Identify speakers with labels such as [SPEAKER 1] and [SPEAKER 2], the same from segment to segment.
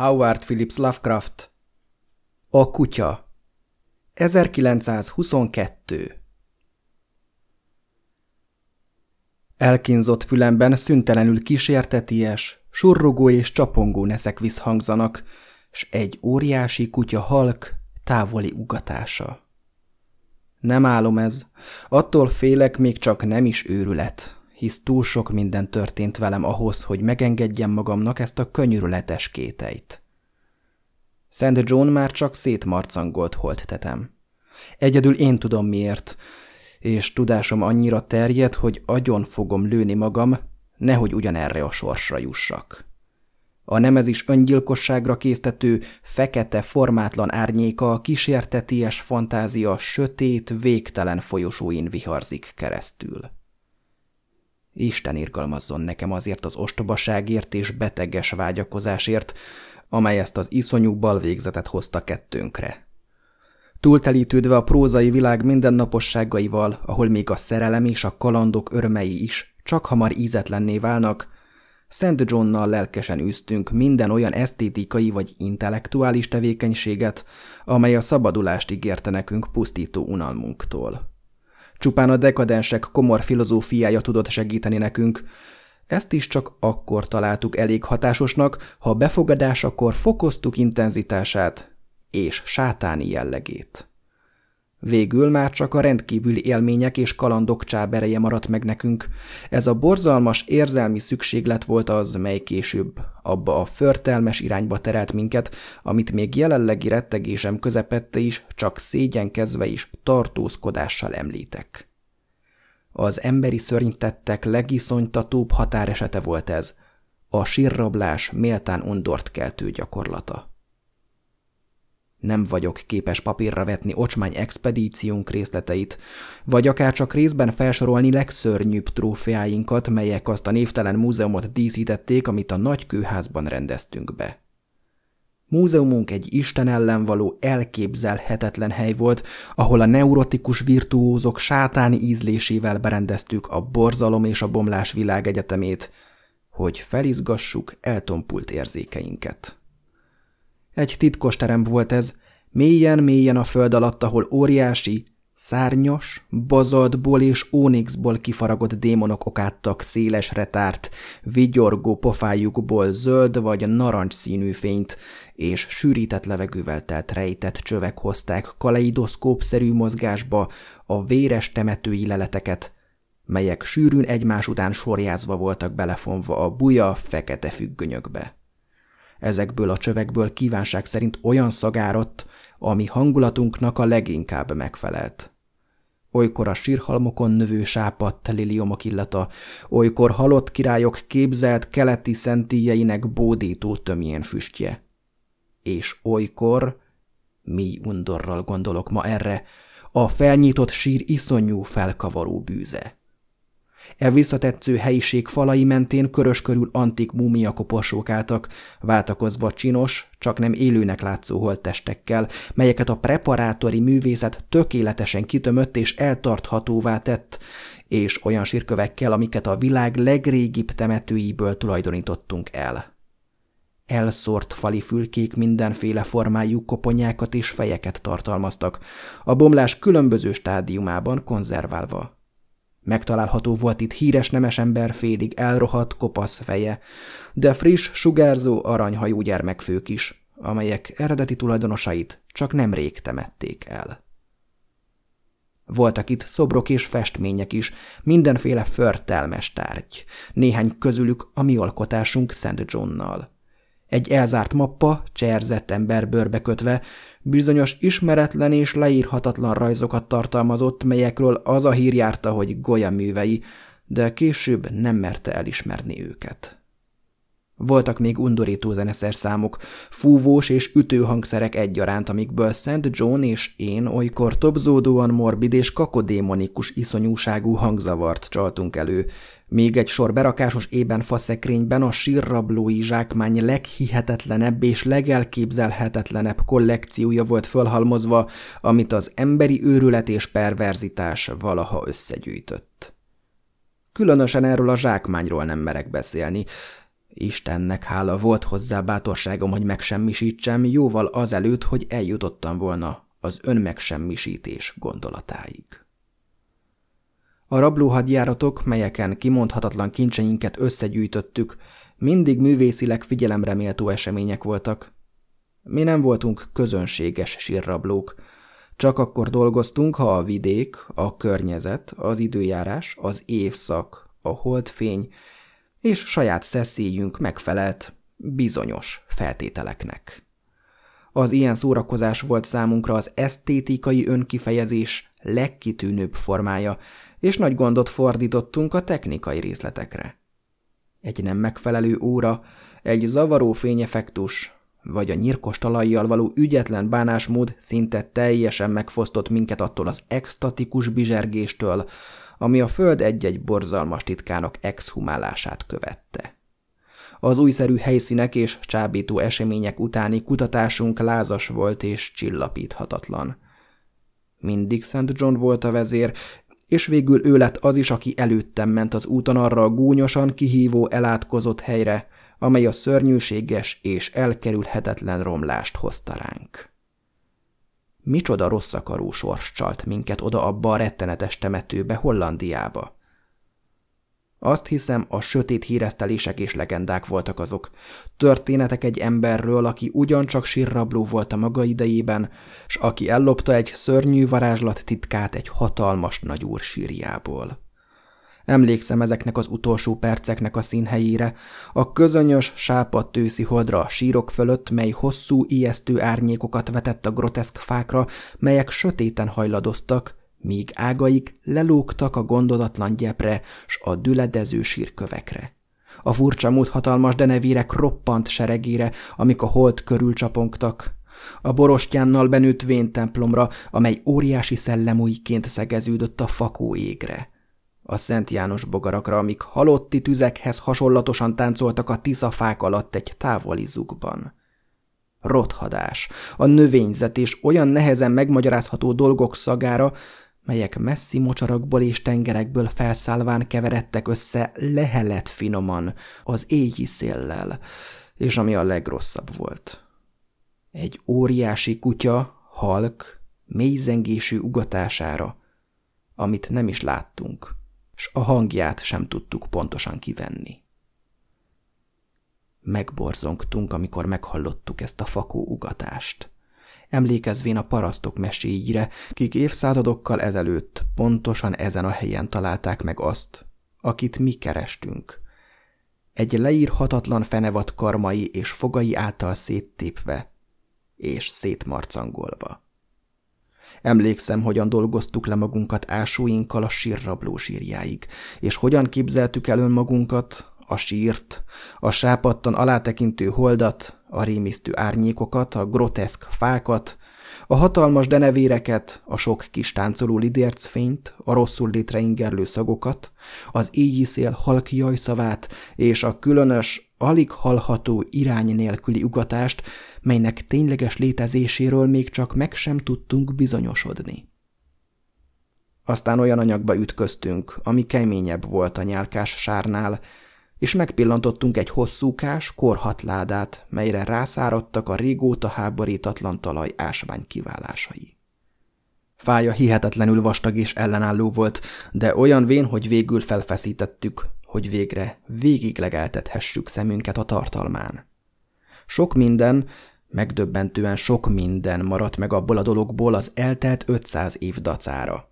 [SPEAKER 1] Howard Phillips Lovecraft A kutya 1922 Elkínzott fülemben szüntelenül kísérteties, surrogó és csapongó neszek visszhangzanak, s egy óriási kutya halk távoli ugatása. Nem álom ez, attól félek még csak nem is őrület hisz túl sok minden történt velem ahhoz, hogy megengedjem magamnak ezt a könyörületes kéteit. Szent John már csak szétmarcangolt holttetem. Egyedül én tudom miért, és tudásom annyira terjed, hogy agyon fogom lőni magam, nehogy ugyanerre a sorsra jussak. A nemezis öngyilkosságra késztető, fekete, formátlan árnyéka a kísérteties fantázia sötét, végtelen folyosóin viharzik keresztül. Isten irgalmazzon nekem azért az ostobaságért és beteges vágyakozásért, amely ezt az iszonyú balvégzetet hozta kettőnkre. Túltelítődve a prózai világ mindennaposságaival, ahol még a szerelem és a kalandok örmei is csak hamar ízetlenné válnak, Szent Johnnal lelkesen üztünk minden olyan esztétikai vagy intellektuális tevékenységet, amely a szabadulást ígérte nekünk pusztító unalmunktól. Csupán a dekadensek komor filozófiája tudott segíteni nekünk. Ezt is csak akkor találtuk elég hatásosnak, ha befogadásakor fokoztuk intenzitását és sátáni jellegét. Végül már csak a rendkívüli élmények és kalandok csábereje maradt meg nekünk. Ez a borzalmas érzelmi szükséglet volt az, mely később abba a förtelmes irányba terelt minket, amit még jelenlegi rettegésem közepette is, csak szégyenkezve is tartózkodással említek. Az emberi szörnytettek legiszonytatóbb határesete volt ez, a sírrablás méltán undort keltő gyakorlata nem vagyok képes papírra vetni ocsmány expedíciónk részleteit, vagy akár csak részben felsorolni legszörnyűbb trófeáinkat, melyek azt a névtelen múzeumot díszítették, amit a nagy kőházban rendeztünk be. Múzeumunk egy Isten ellen való elképzelhetetlen hely volt, ahol a neurotikus virtuózok sátáni ízlésével berendeztük a borzalom és a bomlás világegyetemét, hogy felizgassuk eltompult érzékeinket. Egy titkos terem volt ez, mélyen-mélyen a föld alatt, ahol óriási, szárnyas, bazaltból és ónixból kifaragott démonok okáttak szélesre tárt, vigyorgó pofájukból zöld vagy narancsszínű fényt, és sűrített levegővel telt rejtett csövek hozták kaleidoszkópszerű mozgásba a véres temetői leleteket, melyek sűrűn egymás után sorjázva voltak belefonva a buja fekete függönyökbe ezekből a csövekből kívánság szerint olyan szagárott, ami hangulatunknak a leginkább megfelelt. Olykor a sírhalmokon növő sápadt liliomok illata, olykor halott királyok képzelt keleti szentíjeinek bódító tömjén füstje. És olykor, mi undorral gondolok ma erre, a felnyitott sír iszonyú felkavaró bűze. E visszatetsző helyiség falai mentén körös körül antik koporsók álltak, váltakozva csinos, csak nem élőnek látszó holttestekkel, melyeket a preparátori művészet tökéletesen kitömött és eltarthatóvá tett, és olyan sírkövekkel, amiket a világ legrégibb temetőiből tulajdonítottunk el. Elszórt fali fülkék mindenféle formájú koponyákat és fejeket tartalmaztak, a bomlás különböző stádiumában konzerválva. Megtalálható volt itt híres nemes ember félig elrohadt, kopasz feje, de friss, sugárzó, aranyhajú gyermekfők is, amelyek eredeti tulajdonosait csak nemrég temették el. Voltak itt szobrok és festmények is, mindenféle förtelmes tárgy, néhány közülük a mi alkotásunk Szent Johnnal. Egy elzárt mappa, cserzett ember bőrbe kötve, bizonyos ismeretlen és leírhatatlan rajzokat tartalmazott, melyekről az a hír járta, hogy Goya művei, de később nem merte elismerni őket. Voltak még undorító zeneszerszámok, fúvós és ütőhangszerek egyaránt, amikből Szent John és én olykor topzódóan morbid és kakodémonikus iszonyúságú hangzavart csaltunk elő. Még egy sor berakásos ében faszekrényben a sírrablói zsákmány leghihetetlenebb és legelképzelhetetlenebb kollekciója volt fölhalmozva, amit az emberi őrület és perverzitás valaha összegyűjtött. Különösen erről a zsákmányról nem merek beszélni. Istennek hála volt hozzá bátorságom, hogy megsemmisítsem, jóval azelőtt, hogy eljutottam volna az önmegsemmisítés gondolatáig. A rablóhadjáratok, melyeken kimondhatatlan kincseinket összegyűjtöttük, mindig művészileg figyelemre méltó események voltak. Mi nem voltunk közönséges sírrablók, csak akkor dolgoztunk, ha a vidék, a környezet, az időjárás, az évszak, a holdfény és saját szeszélyünk megfelelt bizonyos feltételeknek. Az ilyen szórakozás volt számunkra az esztétikai önkifejezés legkitűnőbb formája, és nagy gondot fordítottunk a technikai részletekre. Egy nem megfelelő óra, egy zavaró fényeffektus, vagy a nyirkos talajjal való ügyetlen bánásmód szinte teljesen megfosztott minket attól az extatikus bizsergéstől, ami a Föld egy-egy borzalmas titkának exhumálását követte. Az újszerű helyszínek és csábító események utáni kutatásunk lázas volt és csillapíthatatlan. Mindig Szent John volt a vezér, és végül ő lett az is, aki előttem ment az úton arra a gúnyosan kihívó elátkozott helyre, amely a szörnyűséges és elkerülhetetlen romlást hozta ránk. Micsoda rosszakarú sors csalt minket oda abba a rettenetes temetőbe Hollandiába. Azt hiszem, a sötét híresztelések és legendák voltak azok. Történetek egy emberről, aki ugyancsak sírrabló volt a maga idejében, s aki ellopta egy szörnyű varázslat titkát egy hatalmas nagyúr sírjából. Emlékszem ezeknek az utolsó perceknek a színhelyére, a közönyös, sápadt őszi holdra a sírok fölött, mely hosszú, ijesztő árnyékokat vetett a groteszk fákra, melyek sötéten hajladoztak, míg ágaik lelógtak a gondodatlan gyepre s a düledező sírkövekre. A furcsa múlt hatalmas denevérek roppant seregére, amik a hold körül csapongtak, a borostyánnal benőtt templomra, amely óriási szellemújként szegeződött a fakó égre a Szent János bogarakra, amik halotti tüzekhez hasonlatosan táncoltak a tiszafák alatt egy távoli zugban. Rothadás, a növényzet és olyan nehezen megmagyarázható dolgok szagára, melyek messzi mocsarakból és tengerekből felszállván keveredtek össze lehelet finoman, az égi széllel, és ami a legrosszabb volt. Egy óriási kutya, halk, mélyzengésű ugatására, amit nem is láttunk – s a hangját sem tudtuk pontosan kivenni. Megborzongtunk, amikor meghallottuk ezt a fakó ugatást. Emlékezvén a parasztok meséire, kik évszázadokkal ezelőtt pontosan ezen a helyen találták meg azt, akit mi kerestünk. Egy leírhatatlan fenevad karmai és fogai által széttépve és szétmarcangolva. Emlékszem, hogyan dolgoztuk le magunkat ásóinkkal a sírrabló sírjáig, és hogyan képzeltük el önmagunkat, a sírt, a sápadtan alátekintő holdat, a rémisztő árnyékokat, a groteszk fákat, a hatalmas denevéreket, a sok kis táncoló lidércfényt, a rosszul létre ingerlő szagokat, az éjjé szél halk jajszavát és a különös, alig hallható irány nélküli ugatást, melynek tényleges létezéséről még csak meg sem tudtunk bizonyosodni. Aztán olyan anyagba ütköztünk, ami keményebb volt a nyálkás sárnál, és megpillantottunk egy hosszúkás, korhatládát, melyre rászáradtak a régóta háborítatlan talaj ásvány kiválásai. Fája hihetetlenül vastag és ellenálló volt, de olyan vén, hogy végül felfeszítettük, hogy végre legeltethessük szemünket a tartalmán. Sok minden, Megdöbbentően sok minden maradt meg abból a dologból az eltelt 500 év dacára.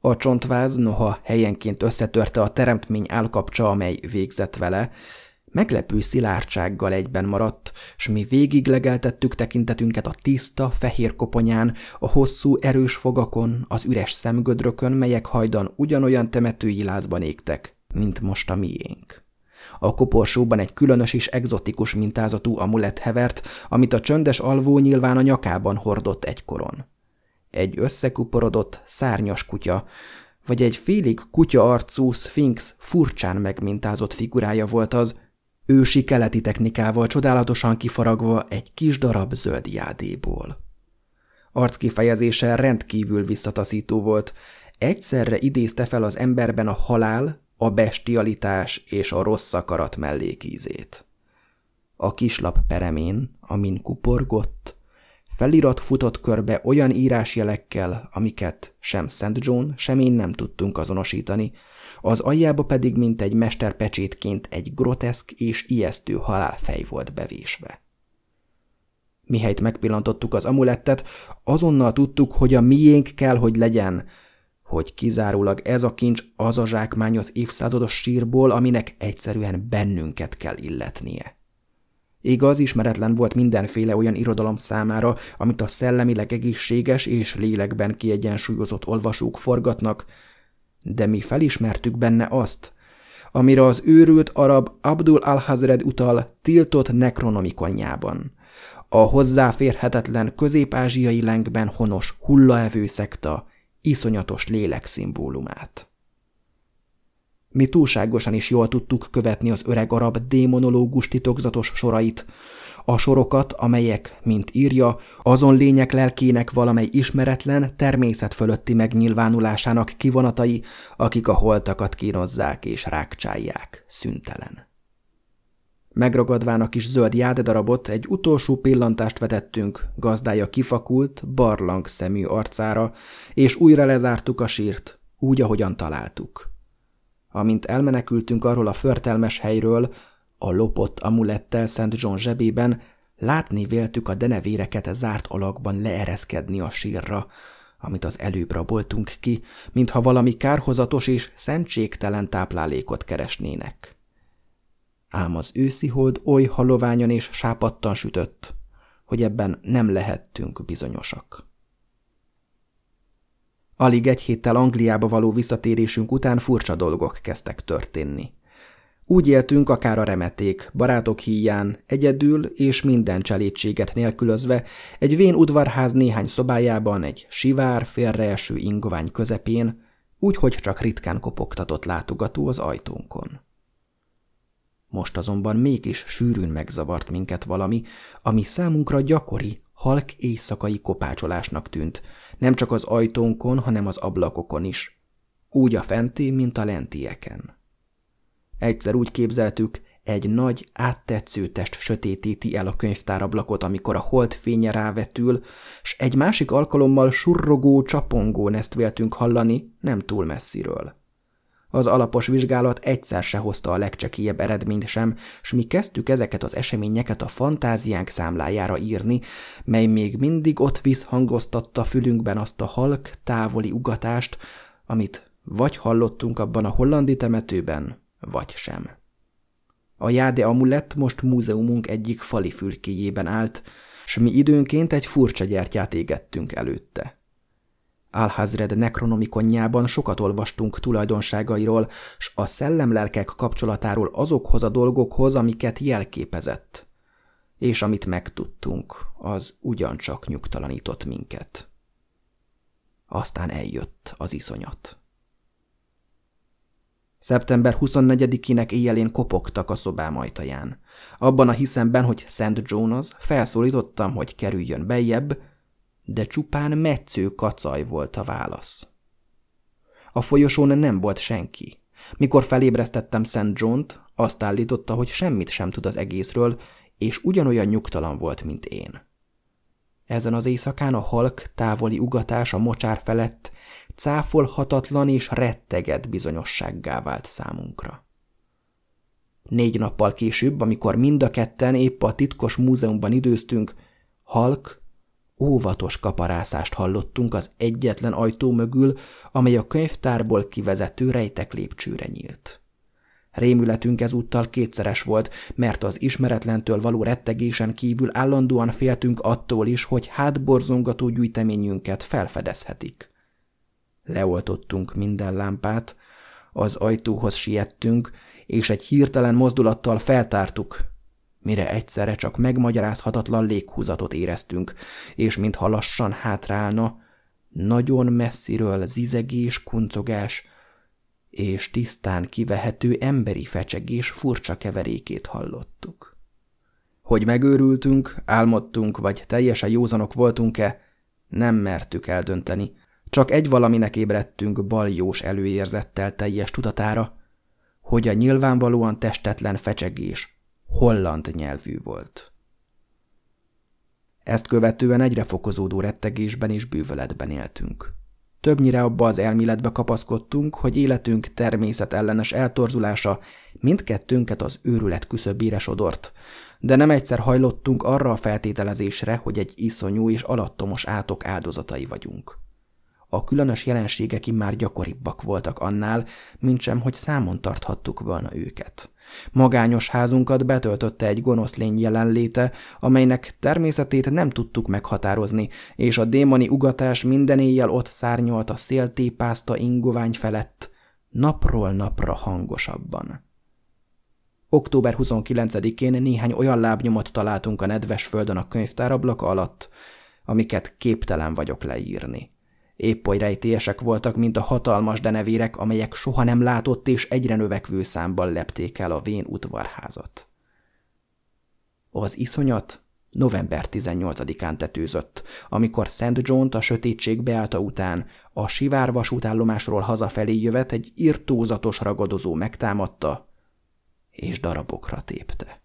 [SPEAKER 1] A csontváz, noha helyenként összetörte a teremtmény állkapcsa, amely végzett vele, meglepő szilárdsággal egyben maradt, s mi végig legeltettük tekintetünket a tiszta, fehér koponyán, a hosszú, erős fogakon, az üres szemgödrökön, melyek hajdan ugyanolyan temetői lázban égtek, mint most a miénk. A koporsóban egy különös és egzotikus mintázatú amulett hevert, amit a csöndes alvó nyilván a nyakában hordott egykoron. Egy összekuporodott, szárnyas kutya, vagy egy félig kutya arcú szfinx furcsán megmintázott figurája volt az, ősi keleti technikával csodálatosan kifaragva egy kis darab zöld jádéból. Arckifejezése rendkívül visszataszító volt, egyszerre idézte fel az emberben a halál a bestialitás és a rossz akarat mellékízét. A kislap peremén, amin kuporgott, felirat futott körbe olyan írásjelekkel, amiket sem Szent John, sem én nem tudtunk azonosítani, az aljába pedig mint egy mesterpecsétként egy groteszk és ijesztő halálfej volt bevésve. Mihelyt megpillantottuk az amulettet, azonnal tudtuk, hogy a miénk kell, hogy legyen – hogy kizárólag ez a kincs az a zsákmány az évszázados sírból, aminek egyszerűen bennünket kell illetnie. Igaz, ismeretlen volt mindenféle olyan irodalom számára, amit a szellemileg egészséges és lélekben kiegyensúlyozott olvasók forgatnak, de mi felismertük benne azt, amire az őrült arab Abdul al-Hazred utal tiltott nekronomikonjában. A hozzáférhetetlen közép-ázsiai lengben honos hullaevő szekta, iszonyatos lélek szimbólumát. Mi túlságosan is jól tudtuk követni az öreg arab démonológus titokzatos sorait, a sorokat, amelyek, mint írja, azon lények lelkének valamely ismeretlen, természet fölötti megnyilvánulásának kivonatai, akik a holtakat kínozzák és rákcsálják, szüntelen. Megragadván a kis zöld jádedarabot egy utolsó pillantást vetettünk, gazdája kifakult, barlang szemű arcára, és újra lezártuk a sírt, úgy, ahogyan találtuk. Amint elmenekültünk arról a förtelmes helyről, a lopott amulettel Szent John zsebében, látni véltük a denevéreket zárt alakban leereszkedni a sírra, amit az előbb raboltunk ki, mintha valami kárhozatos és szentségtelen táplálékot keresnének ám az őszi hold oly haloványan és sápadtan sütött, hogy ebben nem lehettünk bizonyosak. Alig egy héttel Angliába való visszatérésünk után furcsa dolgok kezdtek történni. Úgy éltünk akár a remeték, barátok híján, egyedül és minden cselédséget nélkülözve, egy vén udvarház néhány szobájában, egy sivár, félreeső ingovány közepén, úgyhogy csak ritkán kopogtatott látogató az ajtónkon. Most azonban mégis sűrűn megzavart minket valami, ami számunkra gyakori, halk éjszakai kopácsolásnak tűnt, nem csak az ajtónkon, hanem az ablakokon is. Úgy a fenti, mint a lentieken. Egyszer úgy képzeltük, egy nagy, áttetsző test sötétíti el a könyvtárablakot, amikor a hold fénye rávetül, s egy másik alkalommal surrogó, csapongó ezt véltünk hallani, nem túl messziről. Az alapos vizsgálat egyszer se hozta a legcsekélyebb eredményt sem, s mi kezdtük ezeket az eseményeket a fantáziánk számlájára írni, mely még mindig ott visszhangoztatta fülünkben azt a halk, távoli ugatást, amit vagy hallottunk abban a hollandi temetőben, vagy sem. A jáde amulett most múzeumunk egyik fali fülkéjében állt, s mi időnként egy furcsa gyertyát égettünk előtte. Alhazred nekronomikonjában sokat olvastunk tulajdonságairól, s a szellemlelkek kapcsolatáról azokhoz a dolgokhoz, amiket jelképezett. És amit megtudtunk, az ugyancsak nyugtalanított minket. Aztán eljött az iszonyat. Szeptember 24-ének éjjelén kopogtak a szobám ajtaján. Abban a hiszemben, hogy Szent Jonas, felszólítottam, hogy kerüljön bejebb, de csupán metsző kacaj volt a válasz. A folyosón nem volt senki. Mikor felébresztettem St. John-t, azt állította, hogy semmit sem tud az egészről, és ugyanolyan nyugtalan volt, mint én. Ezen az éjszakán a halk távoli ugatás a mocsár felett cáfolhatatlan és retteget bizonyossággá vált számunkra. Négy nappal később, amikor mind a ketten épp a titkos múzeumban időztünk, Halk óvatos kaparászást hallottunk az egyetlen ajtó mögül, amely a könyvtárból kivezető rejtek lépcsőre nyílt. Rémületünk ezúttal kétszeres volt, mert az ismeretlentől való rettegésen kívül állandóan féltünk attól is, hogy hátborzongató gyűjteményünket felfedezhetik. Leoltottunk minden lámpát, az ajtóhoz siettünk, és egy hirtelen mozdulattal feltártuk, mire egyszerre csak megmagyarázhatatlan léghúzatot éreztünk, és mintha lassan hátrálna, nagyon messziről zizegés, kuncogás és tisztán kivehető emberi fecsegés furcsa keverékét hallottuk. Hogy megőrültünk, álmodtunk, vagy teljesen józanok voltunk-e, nem mertük eldönteni, csak egy valaminek ébredtünk baljós előérzettel teljes tudatára, hogy a nyilvánvalóan testetlen fecsegés holland nyelvű volt. Ezt követően egyre fokozódó rettegésben és bűvöletben éltünk. Többnyire abba az elméletbe kapaszkodtunk, hogy életünk természetellenes eltorzulása mindkettőnket az őrület küszöbére sodort, de nem egyszer hajlottunk arra a feltételezésre, hogy egy iszonyú és alattomos átok áldozatai vagyunk. A különös jelenségek immár gyakoribbak voltak annál, mint sem, hogy számon tarthattuk volna őket. Magányos házunkat betöltötte egy gonosz lény jelenléte, amelynek természetét nem tudtuk meghatározni, és a démoni ugatás minden éjjel ott szárnyolt a széltépázta ingovány felett, napról napra hangosabban. Október 29-én néhány olyan lábnyomot találtunk a nedves földön a könyvtárablak alatt, amiket képtelen vagyok leírni épp oly rejtélyesek voltak, mint a hatalmas denevérek, amelyek soha nem látott és egyre növekvő számban lepték el a vén udvarházat. Az iszonyat november 18-án tetőzött, amikor Szent john a sötétség beállta után a sivár vasútállomásról hazafelé jövet egy irtózatos ragadozó megtámadta, és darabokra tépte.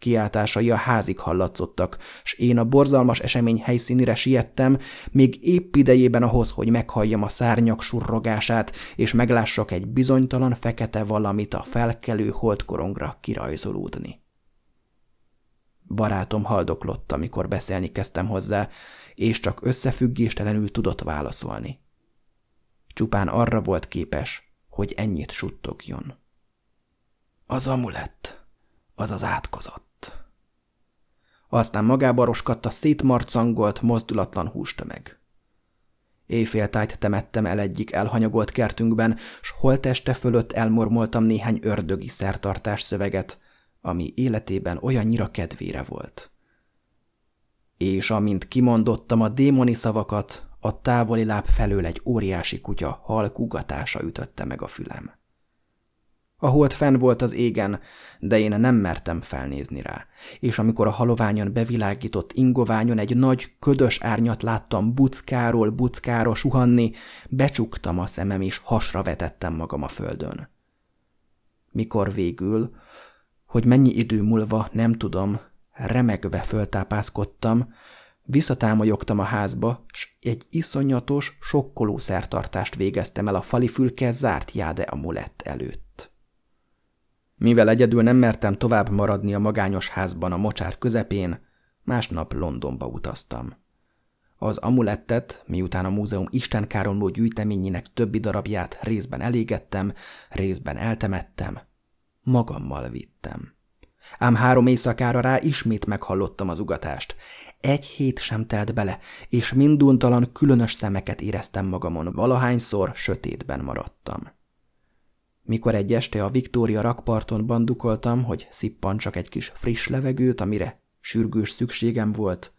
[SPEAKER 1] Kiáltásai a házig hallatszottak, s én a borzalmas esemény helyszínire siettem, még épp idejében ahhoz, hogy meghalljam a szárnyak surrogását, és meglássak egy bizonytalan fekete valamit a felkelő holdkorongra kirajzolódni. Barátom haldoklott, amikor beszélni kezdtem hozzá, és csak összefüggéstelenül tudott válaszolni. Csupán arra volt képes, hogy ennyit suttogjon. Az amulett, az az átkozott aztán magába roskatta szétmarcangolt, mozdulatlan hústömeg. Éjféltájt temettem el egyik elhanyagolt kertünkben, s holteste fölött elmormoltam néhány ördögi szertartás szöveget, ami életében olyannyira kedvére volt. És amint kimondottam a démoni szavakat, a távoli láb felől egy óriási kutya halkugatása ütötte meg a fülem. A hold fenn volt az égen, de én nem mertem felnézni rá, és amikor a haloványon bevilágított ingoványon egy nagy, ködös árnyat láttam buckáról buckára suhanni, becsuktam a szemem és hasra vetettem magam a földön. Mikor végül, hogy mennyi idő múlva, nem tudom, remegve föltápászkodtam, visszatámolyogtam a házba, s egy iszonyatos, sokkoló szertartást végeztem el a fali fülke zárt jáde mulett előtt. Mivel egyedül nem mertem tovább maradni a magányos házban a mocsár közepén, másnap Londonba utaztam. Az amulettet, miután a múzeum istenkáromló gyűjteményének többi darabját részben elégettem, részben eltemettem, magammal vittem. Ám három éjszakára rá ismét meghallottam az ugatást. Egy hét sem telt bele, és minduntalan különös szemeket éreztem magamon, valahányszor sötétben maradtam. Mikor egy este a Viktória rakparton bandukoltam, hogy szippan csak egy kis friss levegőt, amire sürgős szükségem volt,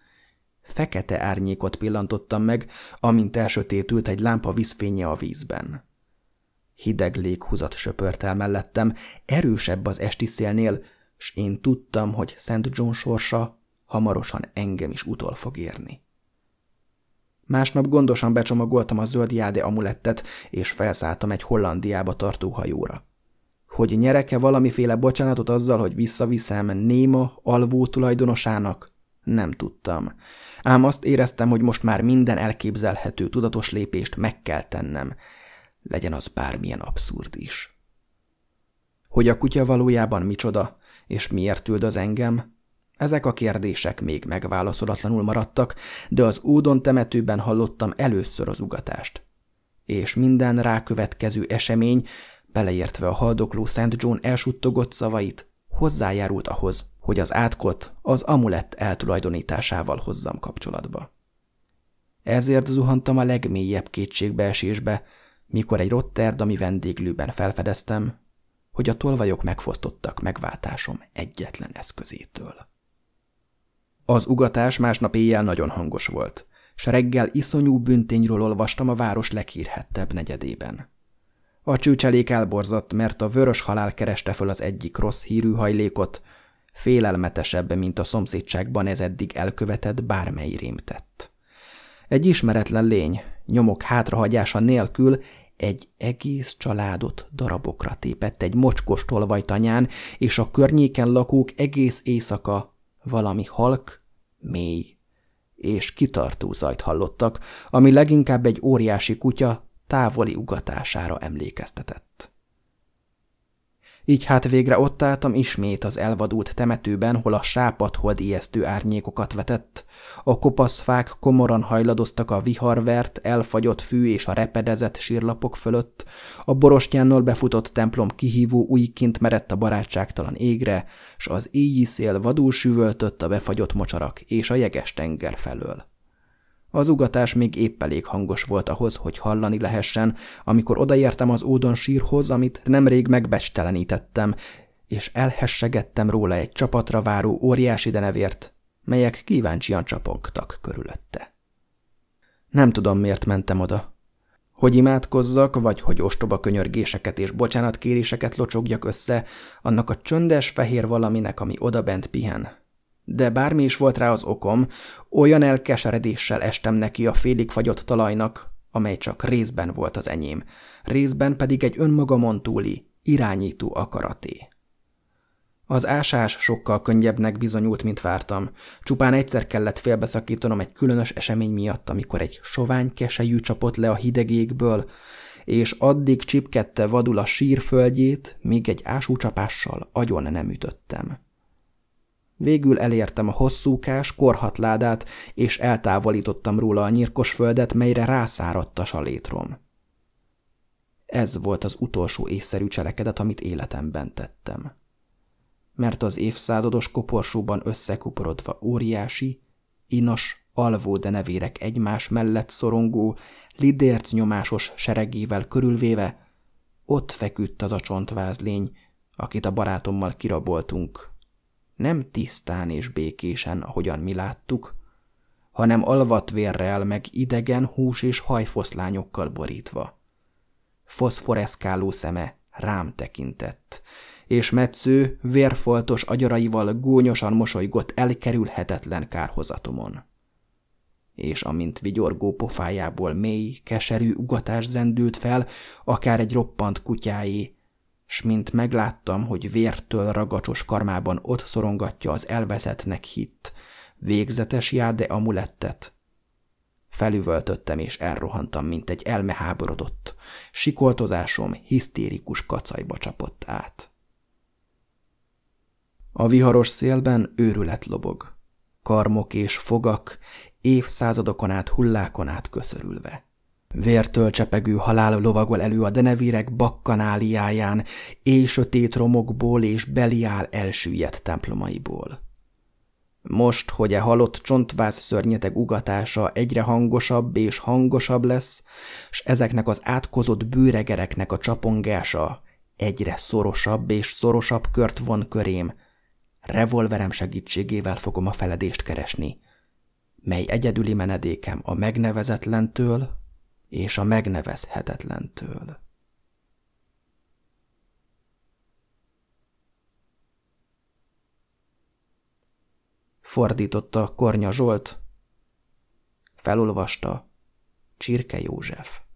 [SPEAKER 1] fekete árnyékot pillantottam meg, amint elsötétült egy lámpa vízfénye a vízben. Hideg léghuzat söpört el mellettem, erősebb az esti szélnél, s én tudtam, hogy Szent John sorsa hamarosan engem is utol fog érni. Másnap gondosan becsomagoltam a zöld jáde amulettet, és felszálltam egy Hollandiába tartó hajóra. Hogy nyereke valamiféle bocsánatot azzal, hogy visszaviszem Néma alvó tulajdonosának? Nem tudtam. Ám azt éreztem, hogy most már minden elképzelhető tudatos lépést meg kell tennem. Legyen az bármilyen abszurd is. Hogy a kutya valójában micsoda, és miért üld az engem, ezek a kérdések még megválaszolatlanul maradtak, de az ódon temetőben hallottam először az ugatást. És minden rákövetkező esemény, beleértve a haldokló Szent John elsuttogott szavait, hozzájárult ahhoz, hogy az átkot az amulett eltulajdonításával hozzam kapcsolatba. Ezért zuhantam a legmélyebb kétségbeesésbe, mikor egy rotterdami vendéglőben felfedeztem, hogy a tolvajok megfosztottak megváltásom egyetlen eszközétől. Az ugatás másnap éjjel nagyon hangos volt, s reggel iszonyú büntényről olvastam a város leghírhettebb negyedében. A csőcselék elborzott, mert a vörös halál kereste föl az egyik rossz hírű hajlékot, félelmetesebb, mint a szomszédságban ez eddig elkövetett bármely rémtett. Egy ismeretlen lény, nyomok hátrahagyása nélkül egy egész családot darabokra tépett egy mocskos tolvajtanyán, és a környéken lakók egész éjszaka valami halk, mély és kitartó zajt hallottak, ami leginkább egy óriási kutya távoli ugatására emlékeztetett. Így hát végre ott álltam ismét az elvadult temetőben, hol a sápadhold ijesztő árnyékokat vetett. A kopaszfák komoran hajladoztak a viharvert, elfagyott fű és a repedezett sírlapok fölött, a borostyánnal befutott templom kihívó újként merett a barátságtalan égre, s az éjjszél vadul süvöltött a befagyott mocsarak és a jeges tenger felől. Az ugatás még épp elég hangos volt ahhoz, hogy hallani lehessen, amikor odaértem az ódon sírhoz, amit nemrég megbestelenítettem, és elhessegettem róla egy csapatra váró óriási denevért, melyek kíváncsian csapongtak körülötte. Nem tudom, miért mentem oda. Hogy imádkozzak, vagy hogy ostoba könyörgéseket és bocsánatkéréseket locsogjak össze annak a csöndes fehér valaminek, ami odabent pihen, de bármi is volt rá az okom, olyan elkeseredéssel estem neki a félig fagyott talajnak, amely csak részben volt az enyém, részben pedig egy önmagamon túli, irányító akaraté. Az ásás sokkal könnyebbnek bizonyult, mint vártam. Csupán egyszer kellett félbeszakítanom egy különös esemény miatt, amikor egy sovány keselyű csapott le a hideg égből, és addig csipkedte vadul a sírföldjét, míg egy ásúcsapással agyon nem ütöttem. Végül elértem a hosszúkás, ládát, és eltávolítottam róla a nyírkos földet, melyre rászáradt a salétrom. Ez volt az utolsó észszerű cselekedet, amit életemben tettem. Mert az évszázados koporsóban összekuporodva óriási, inas, alvó denevérek egymás mellett szorongó, lidérc nyomásos seregével körülvéve, ott feküdt az a csontváz lény, akit a barátommal kiraboltunk nem tisztán és békésen, ahogyan mi láttuk, hanem alvatvérrel meg idegen hús és hajfoszlányokkal borítva. Foszforeszkáló szeme rám tekintett, és metsző, vérfoltos agyaraival gúnyosan mosolygott elkerülhetetlen kárhozatomon. És amint vigyorgó pofájából mély, keserű ugatás zendült fel, akár egy roppant kutyáé, s mint megláttam, hogy vértől ragacsos karmában ott szorongatja az elveszettnek hitt, végzetes jáde amulettet. Felüvöltöttem és elrohantam, mint egy elmeháborodott. Sikoltozásom hisztérikus kacajba csapott át. A viharos szélben őrület lobog. Karmok és fogak évszázadokon át hullákon át köszörülve. Vértől csepegő halál lovagol elő a denevérek bakkanáliáján, éj sötét romokból és beliál elsüllyedt templomaiból. Most, hogy a e halott csontváz szörnyeteg ugatása egyre hangosabb és hangosabb lesz, s ezeknek az átkozott bőregereknek a csapongása egyre szorosabb és szorosabb kört von körém, revolverem segítségével fogom a feledést keresni, mely egyedüli menedékem a megnevezetlentől, és a megnevezhetetlentől. Fordította Kornya Zsolt, felolvasta Csirke József.